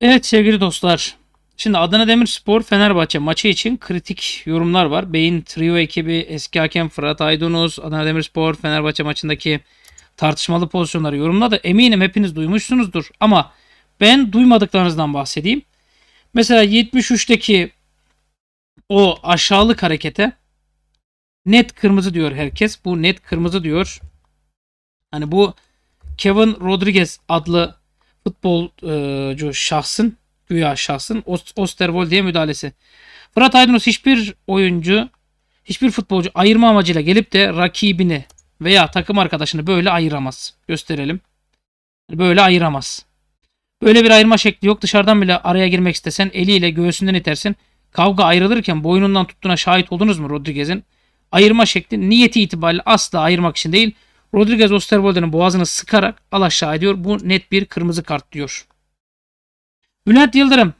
Evet sevgili dostlar. Şimdi Adana Demirspor Fenerbahçe maçı için kritik yorumlar var. Beyin Trio ekibi eski hakem Fırat Aydınuz Adana Demirspor Fenerbahçe maçındaki tartışmalı pozisyonları yorumladı. Eminim hepiniz duymuşsunuzdur ama ben duymadıklarınızdan bahsedeyim. Mesela 73'teki o aşağılık harekete net kırmızı diyor herkes. Bu net kırmızı diyor. Hani bu Kevin Rodriguez adlı futbolcu e, şahsın güya şahsın Osterwolde'ye müdahalesi. Fırat Aydınos hiçbir oyuncu hiçbir futbolcu ayırma amacıyla gelip de rakibini veya takım arkadaşını böyle ayıramaz. Gösterelim. Böyle ayıramaz. Böyle bir ayırma şekli yok. Dışarıdan bile araya girmek istesen eliyle göğsünden itersin. Kavga ayrılırken boynundan tuttuğuna şahit oldunuz mu Rodriguez'in? Ayırma şekli niyeti itibariyle asla ayırmak için değil, Rodriguez Osterwolde'nin boğazını sıkarak al aşağı ediyor. Bu net bir kırmızı kart diyor. Bülent Yıldırım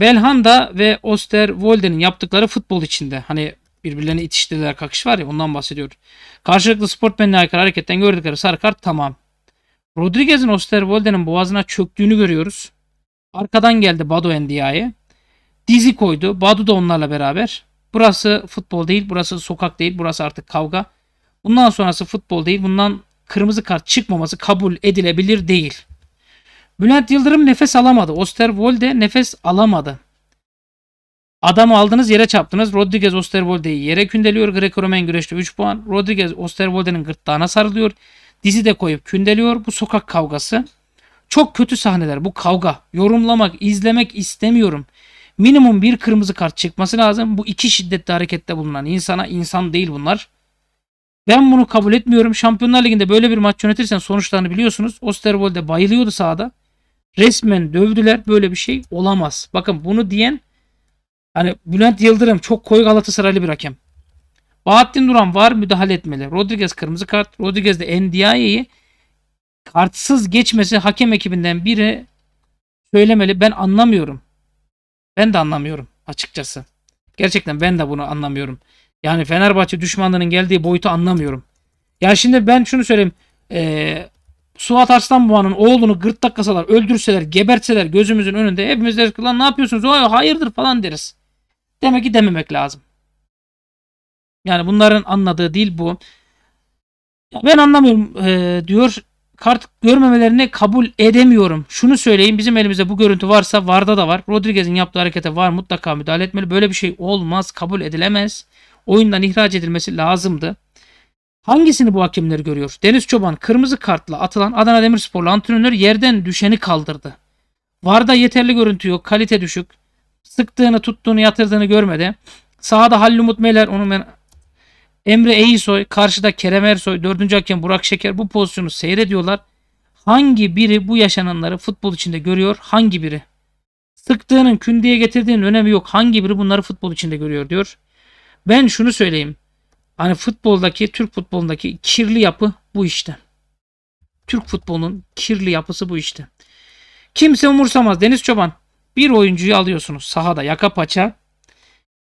Belhanda ve Osterwolde'nin yaptıkları futbol içinde. Hani birbirlerine itiştiler kakış var ya ondan bahsediyor. Karşılıklı sportmenle aykırı hareketten gördükleri sarı kart tamam. Rodriguez'in Osterwolde'nin boğazına çöktüğünü görüyoruz. Arkadan geldi Bado Endia'ya. Dizi koydu. Badu da onlarla beraber. Burası futbol değil, burası sokak değil, burası artık kavga. Bundan sonrası futbol değil. Bundan kırmızı kart çıkmaması kabul edilebilir değil. Bülent Yıldırım nefes alamadı. Osterwolde nefes alamadı. Adam aldınız yere çarptınız. Rodriguez Osterwolde'yi yere kündeliyor. Greco-Romen güreşte 3 puan. Rodriguez Osterwolde'nin gırtlağına sarılıyor. Dizi de koyup kündeliyor. Bu sokak kavgası. Çok kötü sahneler bu kavga. Yorumlamak, izlemek istemiyorum. Minimum bir kırmızı kart çıkması lazım. Bu iki şiddetli harekette bulunan insana insan değil bunlar. Ben bunu kabul etmiyorum. Şampiyonlar Ligi'nde böyle bir maç yönetirsen sonuçlarını biliyorsunuz. Osterwold'e bayılıyordu sahada. Resmen dövdüler. Böyle bir şey olamaz. Bakın bunu diyen hani Bülent Yıldırım çok koyu Galatasaraylı bir hakem. Bahattin Duran var müdahale etmeli. Rodriguez kırmızı kart. Rodriguez de Ndiaye'yi kartsız geçmesi hakem ekibinden biri söylemeli. Ben anlamıyorum. Ben de anlamıyorum açıkçası. Gerçekten ben de bunu anlamıyorum. Yani Fenerbahçe düşmanlarının geldiği boyutu anlamıyorum. Ya şimdi ben şunu söyleyeyim. Ee, Suat Arslanboğa'nın oğlunu gırtlak kasalar, öldürseler, gebertseler gözümüzün önünde hepimiz deriz ki lan ne yapıyorsunuz? O hayırdır falan deriz. Demek ki dememek lazım. Yani bunların anladığı değil bu. Ya ben anlamıyorum ee, diyor. Kart görmemelerini kabul edemiyorum. Şunu söyleyeyim bizim elimizde bu görüntü varsa Varda da var. Rodriguez'in yaptığı harekete var mutlaka müdahale etmeli. Böyle bir şey olmaz kabul edilemez oyundan ihraç edilmesi lazımdı. Hangisini bu hakemler görüyor? Deniz Çoban kırmızı kartla atılan Adana Demirsporlu antrenör yerden düşeni kaldırdı. Varda yeterli görüntü yok, kalite düşük. Sıktığını, tuttuğunu, yatırdığını görmedi. Sahada Halil Umut Meler, onu ben Emre Eysoy, karşıda Kerem Ersoy, dördüncü hakem Burak Şeker bu pozisyonu seyrediyorlar. Hangi biri bu yaşananları futbol içinde görüyor? Hangi biri? Sıktığının kündeye getirdiğinin önemi yok. Hangi biri bunları futbol içinde görüyor diyor. Ben şunu söyleyeyim. Hani futboldaki, Türk futbolundaki kirli yapı bu işte. Türk futbolunun kirli yapısı bu işte. Kimse umursamaz. Deniz Çoban. Bir oyuncuyu alıyorsunuz sahada yaka paça.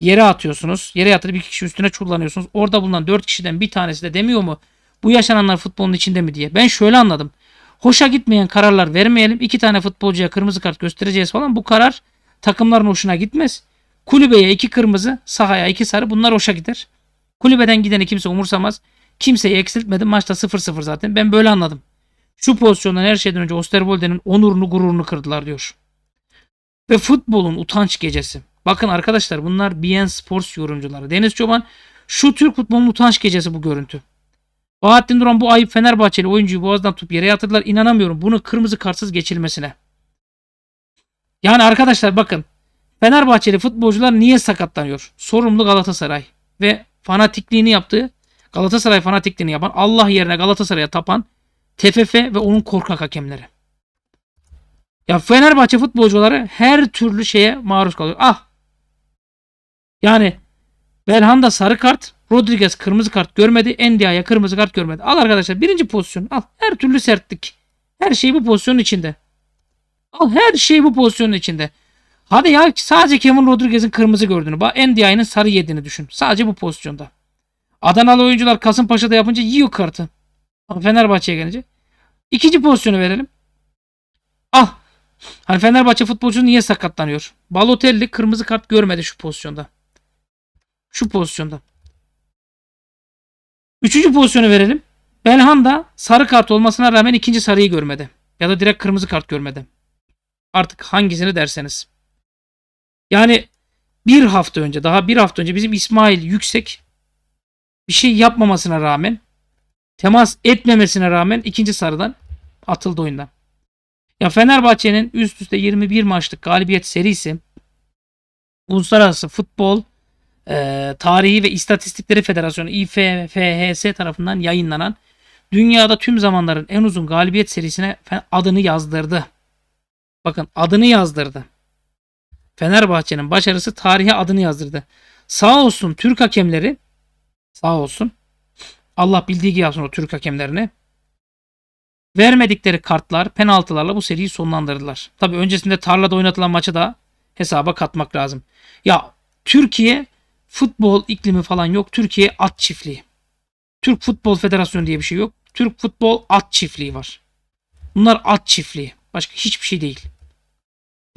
Yere atıyorsunuz. Yere yatırıp bir kişi üstüne çullanıyorsunuz. Orada bulunan dört kişiden bir tanesi de demiyor mu? Bu yaşananlar futbolun içinde mi diye. Ben şöyle anladım. Hoşa gitmeyen kararlar vermeyelim. İki tane futbolcuya kırmızı kart göstereceğiz falan. Bu karar takımların hoşuna gitmez. Kulübeye iki kırmızı, sahaya iki sarı. Bunlar hoşa gider. Kulübeden gideni kimse umursamaz. Kimseyi eksiltmedi. Maçta 0-0 zaten. Ben böyle anladım. Şu pozisyondan her şeyden önce Osterwolde'nin onurunu gururunu kırdılar diyor. Ve futbolun utanç gecesi. Bakın arkadaşlar bunlar BN Sports yorumcuları. Deniz Çoban şu Türk futbolunun utanç gecesi bu görüntü. Bahattin Duran bu ayıp Fenerbahçeli oyuncuyu boğazdan tutup yere yatırdılar. İnanamıyorum bunu kırmızı kartsız geçilmesine. Yani arkadaşlar bakın Fenerbahçeli futbolcular niye sakatlanıyor? Sorumlu Galatasaray ve fanatikliğini yaptığı Galatasaray fanatikliğini yapan Allah yerine Galatasaray'a tapan TFF ve onun korkak hakemleri. Ya Fenerbahçe futbolcuları her türlü şeye maruz kalıyor. Ah! Yani Belhanda sarı kart, Rodriguez kırmızı kart görmedi, Ndia'ya kırmızı kart görmedi. Al arkadaşlar birinci pozisyon al. Her türlü sertlik. Her şey bu pozisyonun içinde. Al her şey bu pozisyonun içinde. Hadi ya sadece Kevin Rodriguez'in kırmızı gördüğünü bak NDI'nin sarı yediğini düşün. Sadece bu pozisyonda. Adanalı oyuncular Kasımpaşa'da yapınca yiyor kartı. Fenerbahçe'ye gelince. İkinci pozisyonu verelim. Ah! Hani Fenerbahçe futbolcusu niye sakatlanıyor? Balotelli kırmızı kart görmedi şu pozisyonda. Şu pozisyonda. Üçüncü pozisyonu verelim. Belhanda sarı kart olmasına rağmen ikinci sarıyı görmedi. Ya da direkt kırmızı kart görmedi. Artık hangisini derseniz. Yani bir hafta önce daha bir hafta önce bizim İsmail Yüksek bir şey yapmamasına rağmen temas etmemesine rağmen ikinci sarıdan atıldı oyundan. Ya Fenerbahçe'nin üst üste 21 maçlık galibiyet serisi Uluslararası Futbol e, Tarihi ve İstatistikleri Federasyonu (IFFHS) tarafından yayınlanan dünyada tüm zamanların en uzun galibiyet serisine adını yazdırdı. Bakın adını yazdırdı. Fenerbahçe'nin başarısı tarihe adını yazdırdı. Sağ olsun Türk hakemleri sağ olsun Allah bildiği gibi yapsın o Türk hakemlerine. Vermedikleri kartlar penaltılarla bu seriyi sonlandırdılar. Tabi öncesinde tarlada oynatılan maçı da hesaba katmak lazım. Ya Türkiye futbol iklimi falan yok. Türkiye at çiftliği. Türk Futbol Federasyonu diye bir şey yok. Türk Futbol At Çiftliği var. Bunlar at çiftliği. Başka hiçbir şey değil.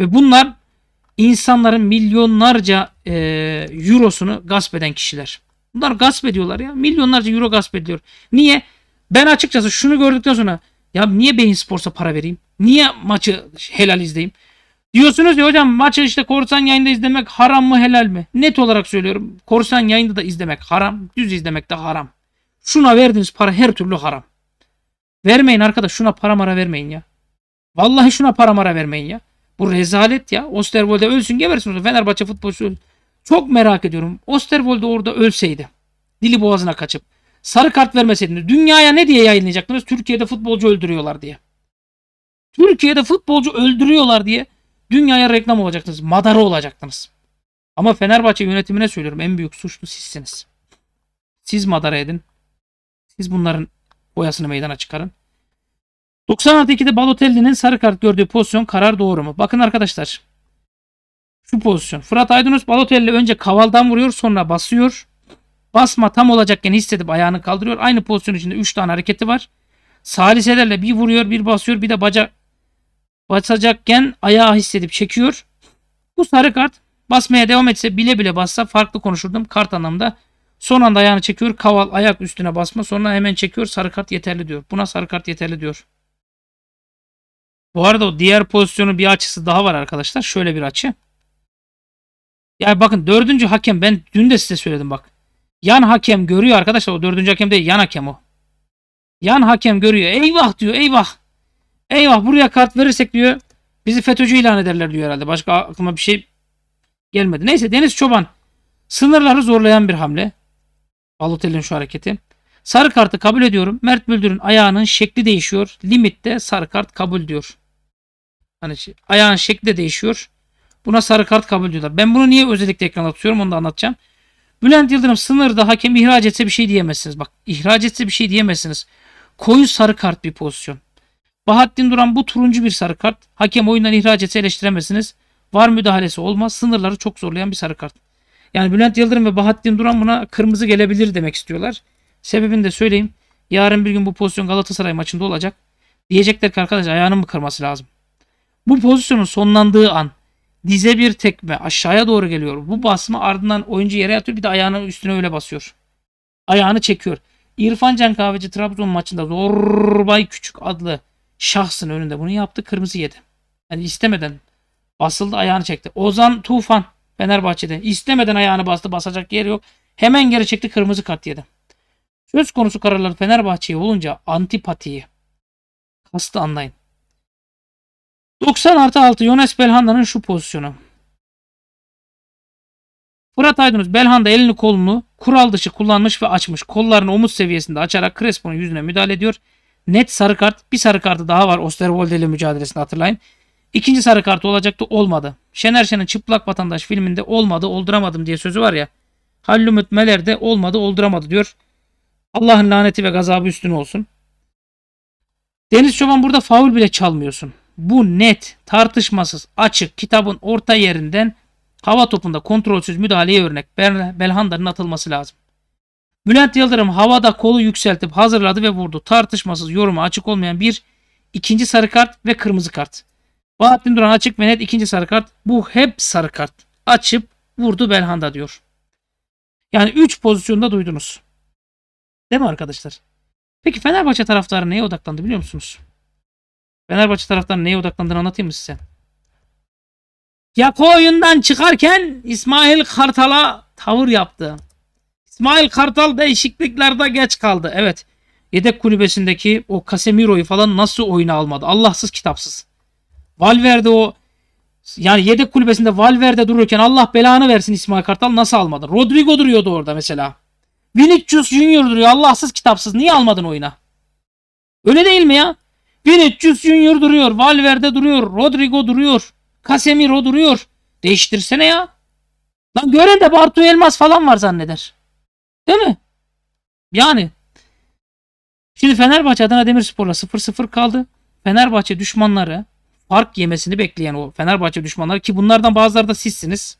Ve bunlar insanların milyonlarca e, eurosunu gasp eden kişiler. Bunlar gasp ediyorlar ya. Milyonlarca euro gasp ediyor. Niye? Ben açıkçası şunu gördükten sonra ya niye Beyin Sports'a para vereyim? Niye maçı helal izleyeyim? Diyorsunuz ya hocam maçı işte korsan yayında izlemek haram mı helal mi? Net olarak söylüyorum. Korsan yayında da izlemek haram. Düz izlemek de haram. Şuna verdiğiniz para her türlü haram. Vermeyin arkadaş şuna para mara vermeyin ya. Vallahi şuna para mara vermeyin ya. Bu rezalet ya. Osterwold'e ölsün gebersin Fenerbahçe futbolcusu Çok merak ediyorum. Osterwold orada ölseydi. Dili boğazına kaçıp. Sarı kart vermeseydiniz. Dünyaya ne diye yayınlayacaktınız? Türkiye'de futbolcu öldürüyorlar diye. Türkiye'de futbolcu öldürüyorlar diye dünyaya reklam olacaktınız. Madara olacaktınız. Ama Fenerbahçe yönetimine söylüyorum en büyük suçlu sizsiniz. Siz madara edin. Siz bunların boyasını meydana çıkarın. 90 artı 2'de Balotelli'nin sarı kart gördüğü pozisyon karar doğru mu? Bakın arkadaşlar. Şu pozisyon. Fırat Aydınus Balotelli önce kavaldan vuruyor sonra basıyor. Basma tam olacakken hissedip ayağını kaldırıyor. Aynı pozisyon içinde 3 tane hareketi var. Saliselerle bir vuruyor bir basıyor bir de bacak basacakken ayağı hissedip çekiyor. Bu sarı kart basmaya devam etse bile bile bassa farklı konuşurdum kart anlamda. Son anda ayağını çekiyor kaval ayak üstüne basma sonra hemen çekiyor sarı kart yeterli diyor. Buna sarı kart yeterli diyor. Bu arada o diğer pozisyonun bir açısı daha var arkadaşlar. Şöyle bir açı. Yani bakın dördüncü hakem ben dün de size söyledim bak. Yan hakem görüyor arkadaşlar. O dördüncü hakem değil yan hakem o. Yan hakem görüyor. Eyvah diyor eyvah. Eyvah buraya kart verirsek diyor. Bizi FETÖ'cü ilan ederler diyor herhalde. Başka aklıma bir şey gelmedi. Neyse Deniz Çoban. Sınırları zorlayan bir hamle. Balotelli'nin şu hareketi. Sarı kartı kabul ediyorum. Mert Müldür'ün ayağının şekli değişiyor. Limitte sarı kart kabul diyor. Hani ayağın şekli de değişiyor. Buna sarı kart kabul diyorlar. Ben bunu niye özellikle ekran atıyorum onu da anlatacağım. Bülent Yıldırım sınırda hakem ihraç etse bir şey diyemezsiniz. Bak ihraç etse bir şey diyemezsiniz. Koyu sarı kart bir pozisyon. Bahattin Duran bu turuncu bir sarı kart. Hakem oyundan ihraç etse eleştiremezsiniz. Var müdahalesi olmaz. Sınırları çok zorlayan bir sarı kart. Yani Bülent Yıldırım ve Bahattin Duran buna kırmızı gelebilir demek istiyorlar. Sebebini de söyleyeyim. Yarın bir gün bu pozisyon Galatasaray maçında olacak. Diyecekler ki arkadaş ayağını mı kırması lazım? Bu pozisyonun sonlandığı an dize bir tekme aşağıya doğru geliyor. Bu basma ardından oyuncu yere yatıyor bir de ayağını üstüne öyle basıyor. Ayağını çekiyor. İrfan Can Kahveci Trabzon maçında Zorbay Küçük adlı şahsın önünde bunu yaptı. Kırmızı yedi. Yani istemeden basıldı ayağını çekti. Ozan Tufan Fenerbahçe'de istemeden ayağını bastı basacak yer yok. Hemen geri çekti kırmızı kat yedi. Söz konusu kararlar Fenerbahçe'ye olunca antipatiyi kastı anlayın. 90 artı 6 Yones Belhanda'nın şu pozisyonu. Fırat Aydınus Belhanda elini kolunu kural dışı kullanmış ve açmış. Kollarını omuz seviyesinde açarak Crespo'nun yüzüne müdahale ediyor. Net sarı kart. Bir sarı kartı daha var Osterwolde ile mücadelesini hatırlayın. İkinci sarı kartı olacaktı olmadı. Şener Şen'in Çıplak Vatandaş filminde olmadı olduramadım diye sözü var ya. Hallumut Meler de olmadı olduramadı diyor. Allah'ın laneti ve gazabı üstüne olsun. Deniz Çoban burada faul bile çalmıyorsun bu net, tartışmasız, açık kitabın orta yerinden hava topunda kontrolsüz müdahaleye örnek Belhanda'nın atılması lazım. Bülent Yıldırım havada kolu yükseltip hazırladı ve vurdu. Tartışmasız yoruma açık olmayan bir ikinci sarı kart ve kırmızı kart. Bahattin Duran açık ve net ikinci sarı kart. Bu hep sarı kart. Açıp vurdu Belhanda diyor. Yani 3 pozisyonda duydunuz. Değil mi arkadaşlar? Peki Fenerbahçe taraftarı neye odaklandı biliyor musunuz? Fenerbahçe taraftan neye odaklandığını anlatayım mı size? Yako oyundan çıkarken İsmail Kartal'a tavır yaptı. İsmail Kartal değişikliklerde geç kaldı. Evet. Yedek kulübesindeki o Casemiro'yu falan nasıl oyuna almadı? Allahsız kitapsız. Valverde o yani yedek kulübesinde Valverde dururken Allah belanı versin İsmail Kartal nasıl almadı? Rodrigo duruyordu orada mesela. Vinicius Junior duruyor Allahsız kitapsız. Niye almadın oyuna? Öyle değil mi ya? Vinicius Junior duruyor. Valverde duruyor. Rodrigo duruyor. Casemiro duruyor. Değiştirsene ya. Lan gören de Bartu Elmas falan var zanneder. Değil mi? Yani. Şimdi Fenerbahçe Adana Demirspor'la 0-0 kaldı. Fenerbahçe düşmanları fark yemesini bekleyen o Fenerbahçe düşmanları ki bunlardan bazıları da sizsiniz.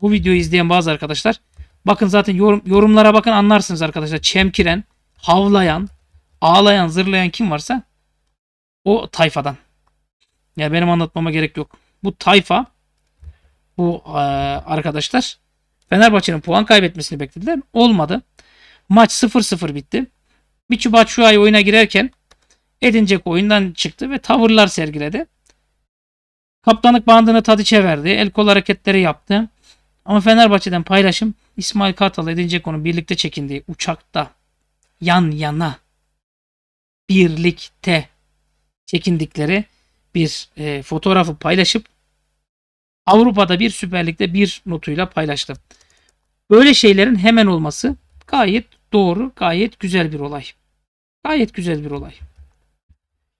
Bu videoyu izleyen bazı arkadaşlar. Bakın zaten yorum, yorumlara bakın anlarsınız arkadaşlar. Çemkiren, havlayan, ağlayan zırlayan kim varsa o tayfadan. Ya yani benim anlatmama gerek yok. Bu tayfa bu e, arkadaşlar Fenerbahçe'nin puan kaybetmesini beklediler. Olmadı. Maç 0-0 bitti. Miçu Batshuayi oyuna girerken edinecek oyundan çıktı ve tavırlar sergiledi. Kaptanlık bandını Tadiç'e verdi. El kol hareketleri yaptı. Ama Fenerbahçe'den paylaşım İsmail Kartal edinecek onu birlikte çekindiği uçakta yan yana birlikte çekindikleri bir e, fotoğrafı paylaşıp Avrupa'da bir Süper Lig'de bir notuyla paylaştı. Böyle şeylerin hemen olması gayet doğru, gayet güzel bir olay. Gayet güzel bir olay.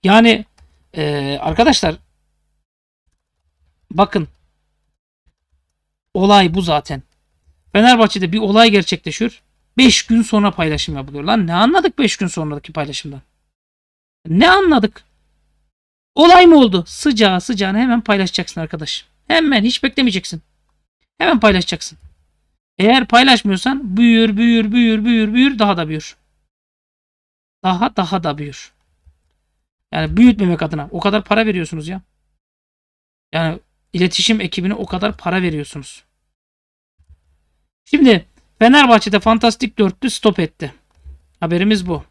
Yani e, arkadaşlar bakın olay bu zaten. Fenerbahçe'de bir olay gerçekleşiyor. 5 gün sonra paylaşım yapılıyor. Lan ne anladık 5 gün sonraki paylaşımdan? Ne anladık? Olay mı oldu? Sıcağı sıcağına hemen paylaşacaksın arkadaş. Hemen hiç beklemeyeceksin. Hemen paylaşacaksın. Eğer paylaşmıyorsan büyür büyür büyür büyür büyür daha da büyür. Daha daha da büyür. Yani büyütmemek adına o kadar para veriyorsunuz ya. Yani iletişim ekibine o kadar para veriyorsunuz. Şimdi Fenerbahçe'de fantastik dörtlü stop etti. Haberimiz bu.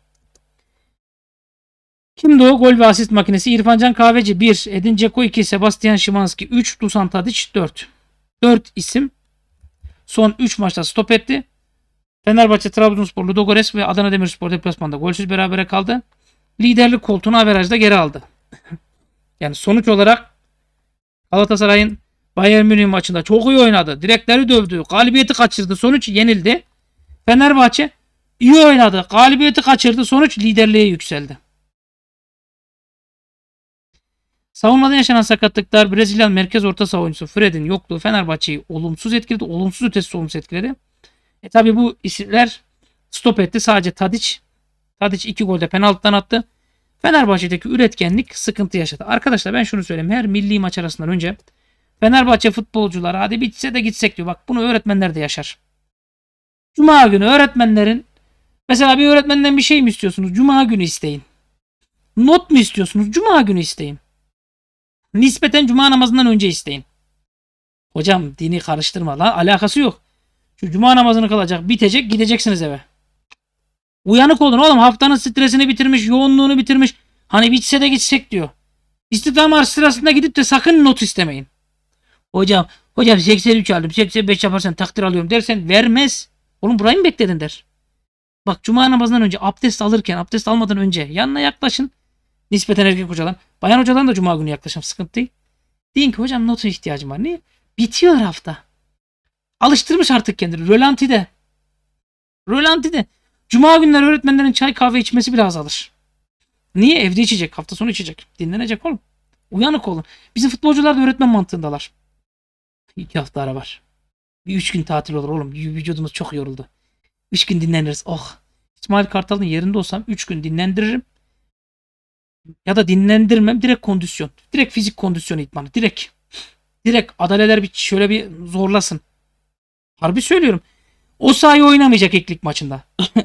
Kimdi o? Gol ve asist makinesi. İrfancan Kahveci 1, Edin Ceko 2, Sebastian Şimanski 3, Dusan Tadic 4. 4 isim son 3 maçta stop etti. Fenerbahçe, Trabzonspor, Ludogorets ve Adana Demirspor deplasmanda golsüz berabere kaldı. Liderlik koltuğunu averajda geri aldı. yani sonuç olarak Galatasaray'ın Bayern Münih maçında çok iyi oynadı. Direkleri dövdü. Galibiyeti kaçırdı. Sonuç yenildi. Fenerbahçe iyi oynadı. Galibiyeti kaçırdı. Sonuç liderliğe yükseldi. Savunmada yaşanan sakatlıklar Brezilyalı merkez orta savunucusu Fred'in yokluğu Fenerbahçe'yi olumsuz etkiledi. Olumsuz ötesi olumsuz etkiledi. E tabi bu isimler stop etti. Sadece Tadic. Tadic 2 golde penaltıdan attı. Fenerbahçe'deki üretkenlik sıkıntı yaşadı. Arkadaşlar ben şunu söyleyeyim. Her milli maç arasından önce Fenerbahçe futbolcuları hadi bitse de gitsek diyor. Bak bunu öğretmenler de yaşar. Cuma günü öğretmenlerin mesela bir öğretmenden bir şey mi istiyorsunuz? Cuma günü isteyin. Not mu istiyorsunuz? Cuma günü isteyin. Nispeten cuma namazından önce isteyin. Hocam dini karıştırma lan. Alakası yok. Şu cuma namazını kılacak, bitecek, gideceksiniz eve. Uyanık olun oğlum. Haftanın stresini bitirmiş, yoğunluğunu bitirmiş. Hani bitse de gitsek diyor. İstiklal Marşı sırasında gidip de sakın not istemeyin. Hocam, hocam 83 aldım, 85 yaparsan takdir alıyorum dersen vermez. Oğlum burayı mı bekledin der. Bak cuma namazından önce abdest alırken, abdest almadan önce yanına yaklaşın. Nispeten erkek hocadan. Bayan hocadan da cuma günü yaklaşım sıkıntı değil. Deyin ki hocam notun ihtiyacım var. Niye? Bitiyor hafta. Alıştırmış artık kendini. de, Rölantide. de. Cuma günleri öğretmenlerin çay kahve içmesi biraz alır. Niye? Evde içecek. Hafta sonu içecek. Dinlenecek oğlum. Uyanık olun. Bizim futbolcular da öğretmen mantığındalar. İki hafta ara var. Bir üç gün tatil olur oğlum. Vücudumuz çok yoruldu. Üç gün dinleniriz. Oh. İsmail Kartal'ın yerinde olsam üç gün dinlendiririm ya da dinlendirmem direkt kondisyon. Direkt fizik kondisyon itmanı, Direkt. Direkt adaleler bir şöyle bir zorlasın. Harbi söylüyorum. O sayı oynamayacak eklik maçında.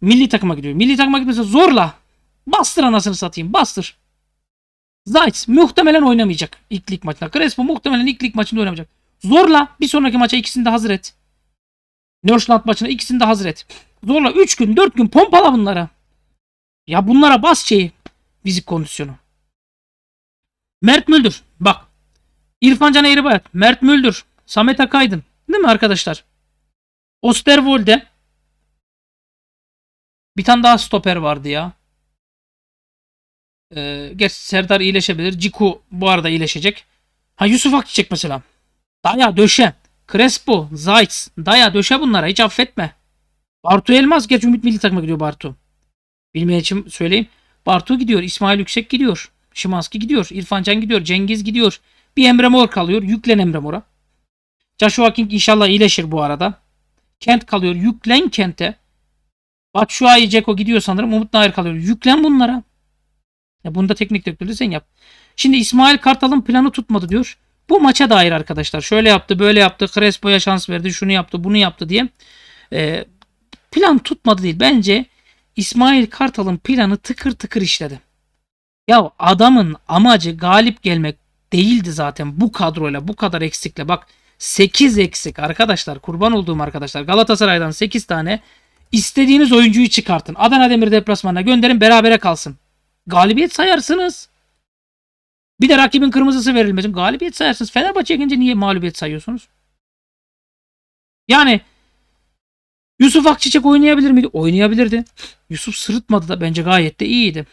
Milli takıma gidiyor. Milli takıma gitmesi zorla. Bastır anasını satayım. Bastır. Zayt muhtemelen oynamayacak ilk maçında. Crespo muhtemelen ilk maçında oynamayacak. Zorla bir sonraki maça ikisini de hazır et. Nörsland maçına ikisini de hazır et. Zorla 3 gün 4 gün pompala bunlara. Ya bunlara bas şeyi fizik kondisyonu. Mert Müldür. Bak. İrfan Can Eğribayat. Mert Müldür. Samet Akaydın. Değil mi arkadaşlar? Osterwolde. Bir tane daha stoper vardı ya. Ee, gerçi Serdar iyileşebilir. Ciku bu arada iyileşecek. Ha Yusuf Akçiçek mesela. Daya döşe. Crespo, Zayt, Daya döşe bunlara. Hiç affetme. Bartu Elmaz. geç Ümit Milli Takım'a gidiyor Bartu. Bilmeyen için söyleyeyim. Bartu gidiyor. İsmail Yüksek gidiyor. Şimanski gidiyor. İrfan Can gidiyor. Cengiz gidiyor. Bir Emre Mor kalıyor. Yüklen Emre Mor'a. Joshua King inşallah iyileşir bu arada. Kent kalıyor. Yüklen Kent'e. Batshuayi Ceko gidiyor sanırım. Umut Nair kalıyor. Yüklen bunlara. Ya bunda teknik direktörlü sen yap. Şimdi İsmail Kartal'ın planı tutmadı diyor. Bu maça dair arkadaşlar. Şöyle yaptı, böyle yaptı. Crespo'ya şans verdi, şunu yaptı, bunu yaptı diye. Ee, plan tutmadı değil. Bence İsmail Kartal'ın planı tıkır tıkır işledi. Ya adamın amacı galip gelmek değildi zaten bu kadroyla bu kadar eksikle. Bak 8 eksik arkadaşlar kurban olduğum arkadaşlar Galatasaray'dan 8 tane istediğiniz oyuncuyu çıkartın. Adana Demir deplasmanına gönderin berabere kalsın. Galibiyet sayarsınız. Bir de rakibin kırmızısı verilmesin. Galibiyet sayarsınız. Fenerbahçe'ye gelince niye mağlubiyet sayıyorsunuz? Yani Yusuf Akçiçek oynayabilir miydi? Oynayabilirdi. Yusuf sırıtmadı da bence gayet de iyiydi.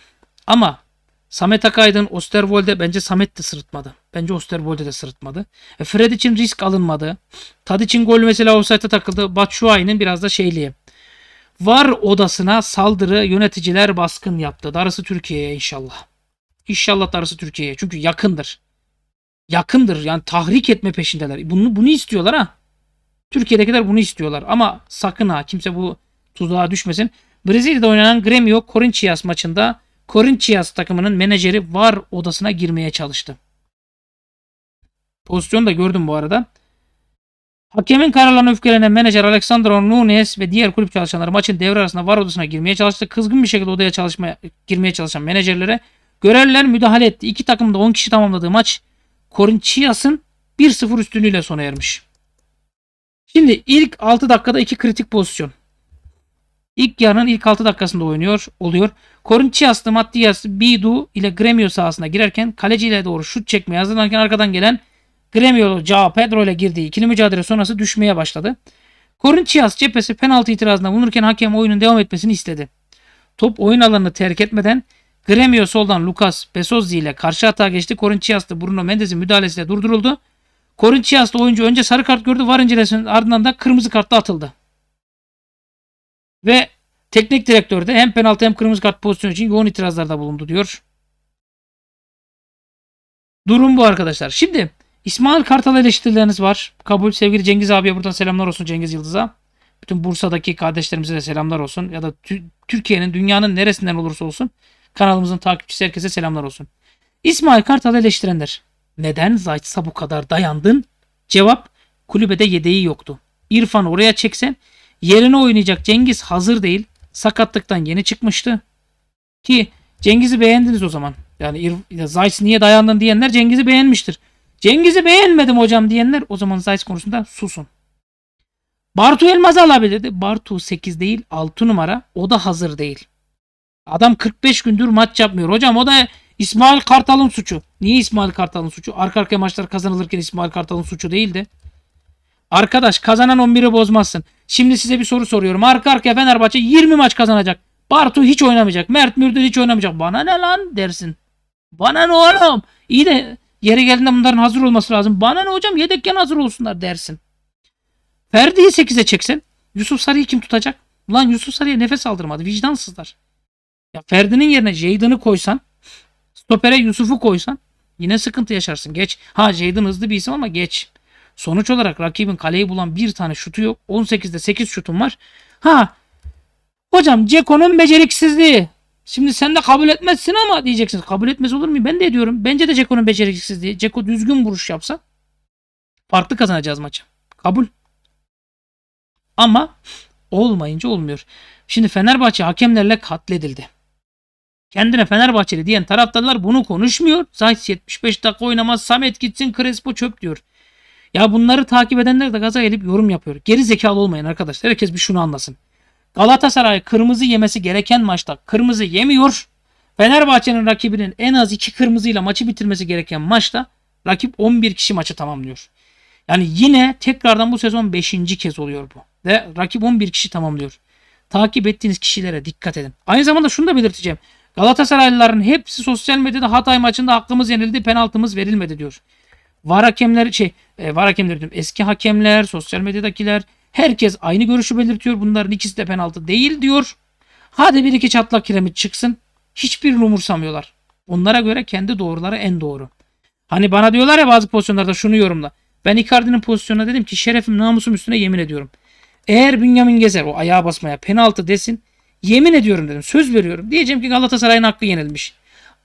Ama Samet Akaydın, Osterwold'e bence Samet de sırıtmadı. Bence Osterwold'e de sırıtmadı. E, Fred için risk alınmadı. Tad için gol mesela offside'e takıldı. Batshuayi'nin biraz da şeyliği. Var odasına saldırı yöneticiler baskın yaptı. Darısı Türkiye'ye inşallah. İnşallah darısı Türkiye'ye. Çünkü yakındır. Yakındır. Yani tahrik etme peşindeler. Bunu, bunu istiyorlar ha. Türkiye'dekiler bunu istiyorlar ama sakın ha kimse bu tuzağa düşmesin. Brezilya'da oynanan Gremio Corinthians maçında Corinthians takımının menajeri VAR odasına girmeye çalıştı. Pozisyonu da gördüm bu arada. Hakemin kararlarına öfkelenen menajer Alexandro Nunes ve diğer kulüp çalışanları maçın devre arasında VAR odasına girmeye çalıştı. Kızgın bir şekilde odaya çalışmaya, girmeye çalışan menajerlere görevliler müdahale etti. İki takım da 10 kişi tamamladığı maç Corinthians'ın 1-0 üstünlüğüyle sona ermiş. Şimdi ilk 6 dakikada iki kritik pozisyon. İlk yarının ilk 6 dakikasında oynuyor oluyor. Corinthianslı Matias Bidu ile Gremio sahasına girerken kaleciyle doğru şut çekmeye hazırlanırken arkadan gelen Gremio'lu Cao Pedro ile girdiği ikili mücadele sonrası düşmeye başladı. Corinthians cephesi penaltı itirazına bulunurken hakem oyunun devam etmesini istedi. Top oyun alanını terk etmeden Gremio soldan Lucas Besozzi ile karşı hata geçti. Corinthianslı Bruno Mendes'in müdahalesiyle durduruldu. Corinthians'ta oyuncu önce sarı kart gördü. Var incelemesinin ardından da kırmızı kartla atıldı. Ve teknik direktör de hem penaltı hem kırmızı kart pozisyonu için yoğun itirazlarda bulundu diyor. Durum bu arkadaşlar. Şimdi İsmail Kartal eleştirileriniz var. Kabul. Sevgili Cengiz abiye buradan selamlar olsun Cengiz Yıldız'a. Bütün Bursa'daki kardeşlerimize de selamlar olsun. Ya da Türkiye'nin, dünyanın neresinden olursa olsun kanalımızın takipçisi herkese selamlar olsun. İsmail Kartal eleştirenler. Neden Zayt'sa bu kadar dayandın? Cevap kulübede yedeği yoktu. İrfan oraya çeksen yerine oynayacak Cengiz hazır değil. Sakatlıktan yeni çıkmıştı. Ki Cengiz'i beğendiniz o zaman. Yani Zayt niye dayandın diyenler Cengiz'i beğenmiştir. Cengiz'i beğenmedim hocam diyenler o zaman Zayt konusunda susun. Bartu Elmaz'ı alabilirdi. Bartu 8 değil 6 numara. O da hazır değil. Adam 45 gündür maç yapmıyor. Hocam o da İsmail Kartal'ın suçu. Niye İsmail Kartal'ın suçu? Arka arkaya maçlar kazanılırken İsmail Kartal'ın suçu değil de. Arkadaş kazanan 11'i bozmazsın. Şimdi size bir soru soruyorum. Arka arkaya Fenerbahçe 20 maç kazanacak. Bartu hiç oynamayacak. Mert Mürdün hiç oynamayacak. Bana ne lan dersin. Bana ne oğlum. İyi de yeri geldiğinde bunların hazır olması lazım. Bana ne hocam yedekken hazır olsunlar dersin. Ferdi'yi 8'e çeksen Yusuf Sarı'yı kim tutacak? Ulan Yusuf Sarı'ya nefes aldırmadı. Vicdansızlar. Ya Ferdi'nin yerine Jayden'ı koysan Stopere Yusuf'u koysan yine sıkıntı yaşarsın. Geç. Ha Jadon hızlı bir isim ama geç. Sonuç olarak rakibin kaleyi bulan bir tane şutu yok. 18'de 8 şutun var. Ha hocam Ceko'nun beceriksizliği. Şimdi sen de kabul etmezsin ama diyeceksin Kabul etmez olur mu? Ben de ediyorum. Bence de Ceko'nun beceriksizliği. Ceko düzgün vuruş yapsa farklı kazanacağız maçı. Kabul. Ama olmayınca olmuyor. Şimdi Fenerbahçe hakemlerle katledildi. Kendine Fenerbahçeli diyen taraftarlar bunu konuşmuyor. Zayt 75 dakika oynamaz. Samet gitsin Crespo çöp diyor. Ya bunları takip edenler de gaza gelip yorum yapıyor. Geri zekalı olmayın arkadaşlar. Herkes bir şunu anlasın. Galatasaray kırmızı yemesi gereken maçta kırmızı yemiyor. Fenerbahçe'nin rakibinin en az 2 kırmızıyla maçı bitirmesi gereken maçta rakip 11 kişi maçı tamamlıyor. Yani yine tekrardan bu sezon 5. kez oluyor bu. Ve rakip 11 kişi tamamlıyor. Takip ettiğiniz kişilere dikkat edin. Aynı zamanda şunu da belirteceğim. Galatasaraylıların hepsi sosyal medyada Hatay maçında hakkımız yenildi, penaltımız verilmedi diyor. Var hakemler şey, e, var hakemler diyorum. Eski hakemler, sosyal medyadakiler herkes aynı görüşü belirtiyor. Bunların ikisi de penaltı değil diyor. Hadi bir iki çatlak kiremit çıksın. Hiçbir umursamıyorlar. Onlara göre kendi doğruları en doğru. Hani bana diyorlar ya bazı pozisyonlarda şunu yorumla. Ben Icardi'nin pozisyonuna dedim ki şerefim namusum üstüne yemin ediyorum. Eğer Bünyamin Gezer o ayağa basmaya penaltı desin Yemin ediyorum dedim. Söz veriyorum. Diyeceğim ki Galatasaray'ın hakkı yenilmiş.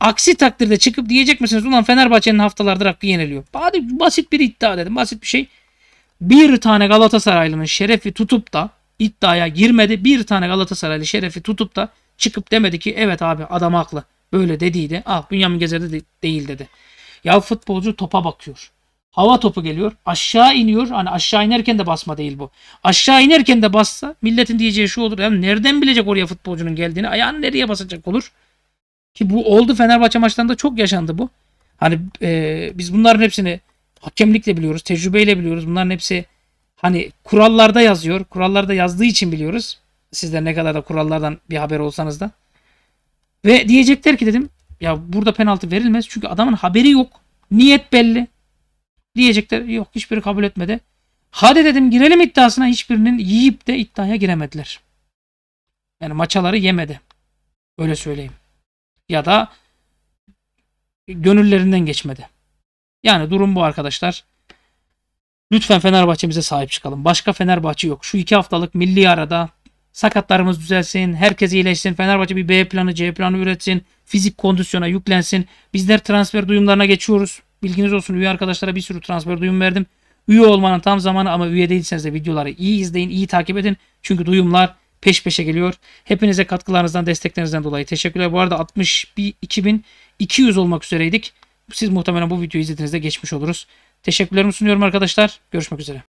Aksi takdirde çıkıp diyecek misiniz ulan Fenerbahçe'nin haftalardır hakkı yeniliyor. Basit bir iddia dedim. Basit bir şey. Bir tane Galatasaraylı'nın şerefi tutup da iddiaya girmedi. Bir tane Galatasaraylı şerefi tutup da çıkıp demedi ki evet abi adam haklı. Böyle dediydi. Ah Bünyamin Gezer değil dedi. Ya futbolcu topa bakıyor. Hava topu geliyor. Aşağı iniyor. Hani aşağı inerken de basma değil bu. Aşağı inerken de bassa milletin diyeceği şu olur. Yani nereden bilecek oraya futbolcunun geldiğini? ayağın nereye basacak olur? Ki bu oldu Fenerbahçe maçlarında çok yaşandı bu. Hani e, biz bunların hepsini hakemlikle biliyoruz, tecrübeyle biliyoruz. Bunların hepsi hani kurallarda yazıyor. Kurallarda yazdığı için biliyoruz. Sizler ne kadar da kurallardan bir haber olsanız da. Ve diyecekler ki dedim ya burada penaltı verilmez. Çünkü adamın haberi yok. Niyet belli. Diyecekler yok hiçbiri kabul etmedi. Hadi dedim girelim iddiasına hiçbirinin yiyip de iddiaya giremediler. Yani maçaları yemedi. Öyle söyleyeyim. Ya da gönüllerinden geçmedi. Yani durum bu arkadaşlar. Lütfen Fenerbahçe'mize sahip çıkalım. Başka Fenerbahçe yok. Şu iki haftalık milli arada sakatlarımız düzelsin, herkes iyileşsin, Fenerbahçe bir B planı, C planı üretsin, fizik kondisyona yüklensin. Bizler transfer duyumlarına geçiyoruz. Bilginiz olsun üye arkadaşlara bir sürü transfer duyum verdim. Üye olmanın tam zamanı ama üye değilseniz de videoları iyi izleyin, iyi takip edin. Çünkü duyumlar peş peşe geliyor. Hepinize katkılarınızdan, desteklerinizden dolayı teşekkürler. Bu arada 62.200 olmak üzereydik. Siz muhtemelen bu videoyu izlediğinizde geçmiş oluruz. Teşekkürlerimi sunuyorum arkadaşlar. Görüşmek üzere.